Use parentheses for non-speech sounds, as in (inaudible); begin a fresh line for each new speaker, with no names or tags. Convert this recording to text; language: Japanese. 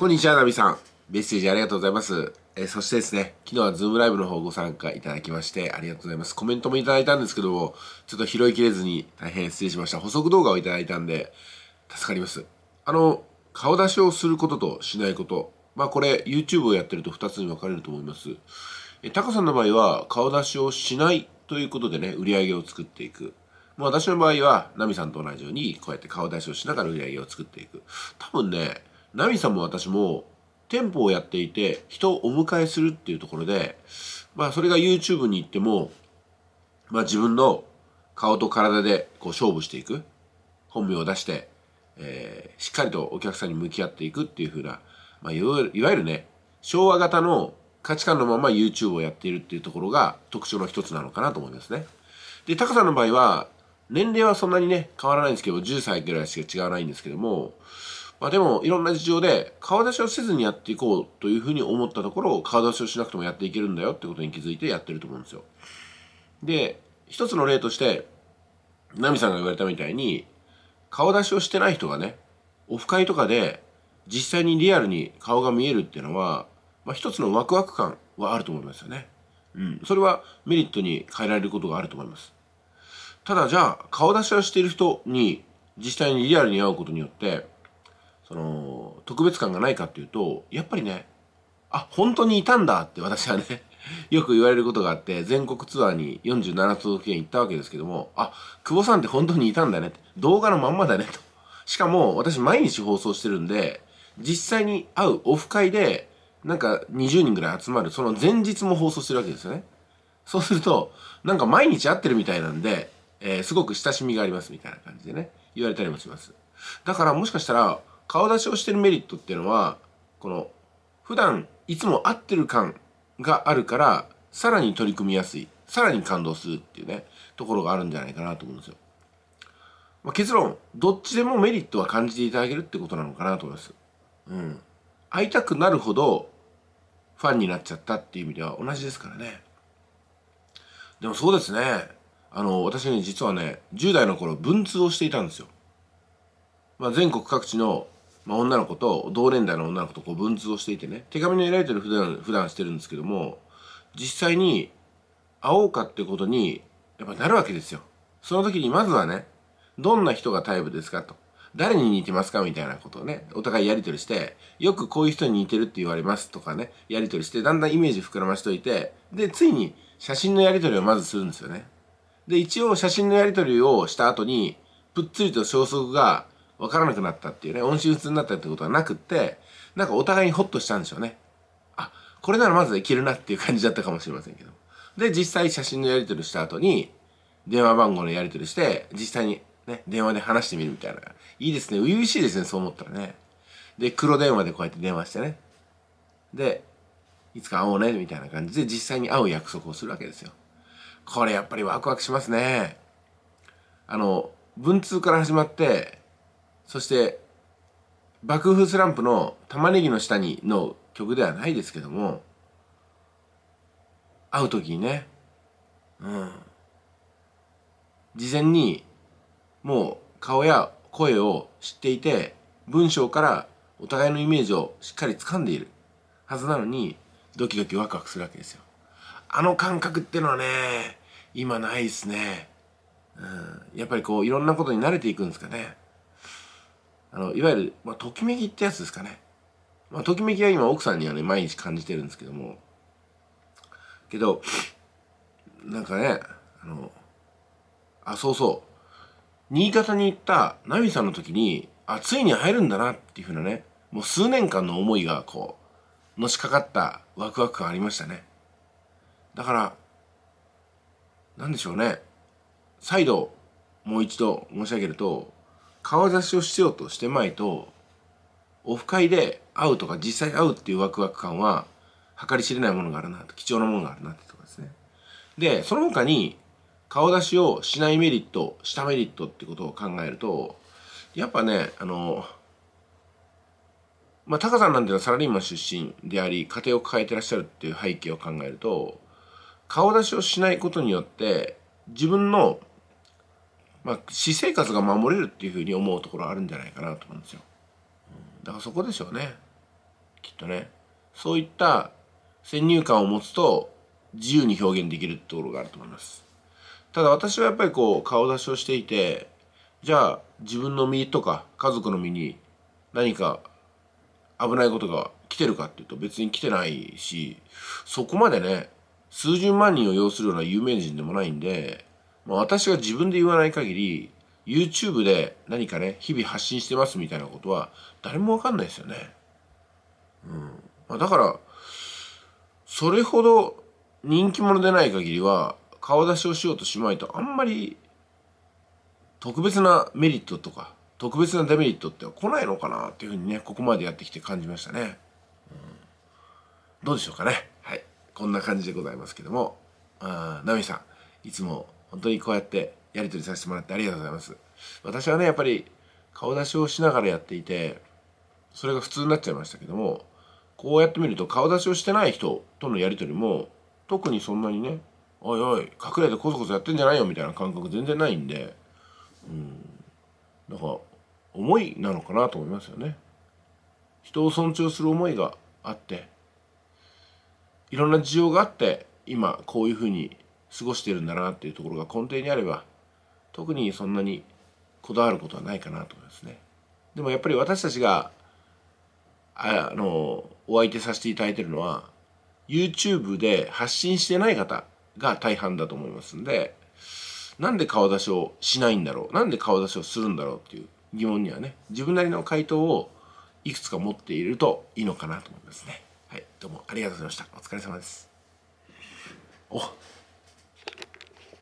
こんにちは、ナビさん。メッセージありがとうございます。えー、そしてですね、昨日はズームライブの方ご参加いただきましてありがとうございます。コメントもいただいたんですけども、ちょっと拾いきれずに大変失礼しました。補足動画をいただいたんで、助かります。あの、顔出しをすることとしないこと。まあこれ、YouTube をやってると2つに分かれると思います。えー、タカさんの場合は、顔出しをしないということでね、売り上げを作っていく。ま私の場合は、ナミさんと同じように、こうやって顔出しをしながら売り上げを作っていく。多分ね、ナミさんも私も店舗をやっていて人をお迎えするっていうところで、まあそれが YouTube に行っても、まあ自分の顔と体でこう勝負していく。本名を出して、えー、しっかりとお客さんに向き合っていくっていう風な、まあいわゆるね、昭和型の価値観のまま YouTube をやっているっていうところが特徴の一つなのかなと思いますね。で、タカさんの場合は、年齢はそんなにね、変わらないんですけど、10歳ぐらいしか違わないんですけども、まあ、でもいろんな事情で顔出しをせずにやっていこうというふうに思ったところを、顔出しをしなくてもやっていけるんだよってことに気づいてやってると思うんですよ。で一つの例としてナミさんが言われたみたいに顔出しをしてない人がねオフ会とかで実際にリアルに顔が見えるっていうのは、まあ、一つのワクワク感はあると思いますよね。うん、それはメリットに変えられることがあると思います。ただじゃあ顔出しをしている人に実際にリアルに会うことによってその特別感がないかっていうとやっぱりねあ本当にいたんだって私はね (laughs) よく言われることがあって全国ツアーに47都道府県行ったわけですけどもあ久保さんって本当にいたんだね動画のまんまだねとしかも私毎日放送してるんで実際に会うオフ会でなんか20人ぐらい集まるその前日も放送してるわけですよねそうするとなんか毎日会ってるみたいなんで、えー、すごく親しみがありますみたいな感じでね言われたりもしますだからもしかしたら顔出しをしてるメリットっていうのはこの普段いつも合ってる感があるからさらに取り組みやすいさらに感動するっていうねところがあるんじゃないかなと思うんですよ、まあ、結論どっちでもメリットは感じていただけるってことなのかなと思いますうん会いたくなるほどファンになっちゃったっていう意味では同じですからねでもそうですねあの私ね実はね10代の頃文通をしていたんですよ、まあ、全国各地のまあ、女の子と同年代の女の子とこう文通をしていてね手紙のやりれてる普段普段してるんですけども実際に会おうかってことにやっぱなるわけですよその時にまずはねどんな人がタイプですかと誰に似てますかみたいなことをね、お互いやり取りして、よくこういう人に似てるって言われますとかね、やり取りして、だんだんイメージ膨らましといて、で、ついに写真のやり取りをまずするんですよね。で、一応写真のやり取りをした後に、ぷっつりと消息が分からなくなったっていうね、音信不通になったってことはなくって、なんかお互いにホッとしたんでしょうね。あ、これならまずいけるなっていう感じだったかもしれませんけど。で、実際写真のやり取りした後に、電話番号のやり取りして、実際にね、電話で話してみるみたいな。いいですね。初々しいですね、そう思ったらね。で、黒電話でこうやって電話してね。で、いつか会おうね、みたいな感じで実際に会う約束をするわけですよ。これやっぱりワクワクしますね。あの、文通から始まって、そして爆風スランプの玉ねぎの下にの曲ではないですけども会う時にねうん事前にもう顔や声を知っていて文章からお互いのイメージをしっかり掴んでいるはずなのにドキドキワクワクするわけですよあの感覚ってのはね今ないっすね、うん、やっぱりこういろんなことに慣れていくんですかねあのいわゆる、まあ、ときめきってやつですかね、まあ、ときめきは今奥さんにはね毎日感じてるんですけどもけどなんかねあのあそうそう新潟に行ったナミさんの時にあついに入るんだなっていうふうなねもう数年間の思いがこうのしかかったワクワク感ありましたねだからなんでしょうね再度もう一度申し上げると顔出しをしようとしてまいと、オフ会で会うとか実際会うっていうワクワク感は計り知れないものがあるなと、貴重なものがあるなってとこですね。で、その他に顔出しをしないメリット、したメリットってことを考えると、やっぱね、あの、まあ、タカさんなんていうのはサラリーマン出身であり、家庭を抱えてらっしゃるっていう背景を考えると、顔出しをしないことによって、自分のまあ、私生活が守れるっていうふうに思うところあるんじゃないかなと思うんですよ。だからそこでしょうねきっとね。そういった先入観を持つと自由に表現できるってところがあると思います。ただ私はやっぱりこう顔出しをしていてじゃあ自分の身とか家族の身に何か危ないことが来てるかっていうと別に来てないしそこまでね数十万人を要するような有名人でもないんでま私が自分で言わない限り YouTube で何かね日々発信してますみたいなことは誰もわかんないですよね。うんまあ、だからそれほど人気者でない限りは顔出しをしようとしまいとあんまり特別なメリットとか特別なデメリットっては来ないのかなっていうふうにねここまでやってきて感じましたね。うん、どうでしょうかね。はい。こんな感じでございますけども、んナミさん、いつも本当にこうやってやり取りさせてもらってありがとうございます。私はね、やっぱり顔出しをしながらやっていて、それが普通になっちゃいましたけども、こうやってみると顔出しをしてない人とのやり取りも、特にそんなにね、おいおい、隠れてこそこそやってんじゃないよみたいな感覚全然ないんで、うん、なんか、思いなのかなと思いますよね。人を尊重する思いがあって、いろんな事情があって、今こういうふうに過ごしているんだなっていうところが根底にあれば特にそんなにこだわることはないかなと思いますね。でもやっぱり私たちがああのお相手させていただいているのは YouTube で発信してない方が大半だと思いますんでなんで顔出しをしないんだろうなんで顔出しをするんだろうっていう疑問にはね自分なりの回答をいくつか持っているといいのかなと思いますね。はい、どうもありがとうございました。お疲れ様です。お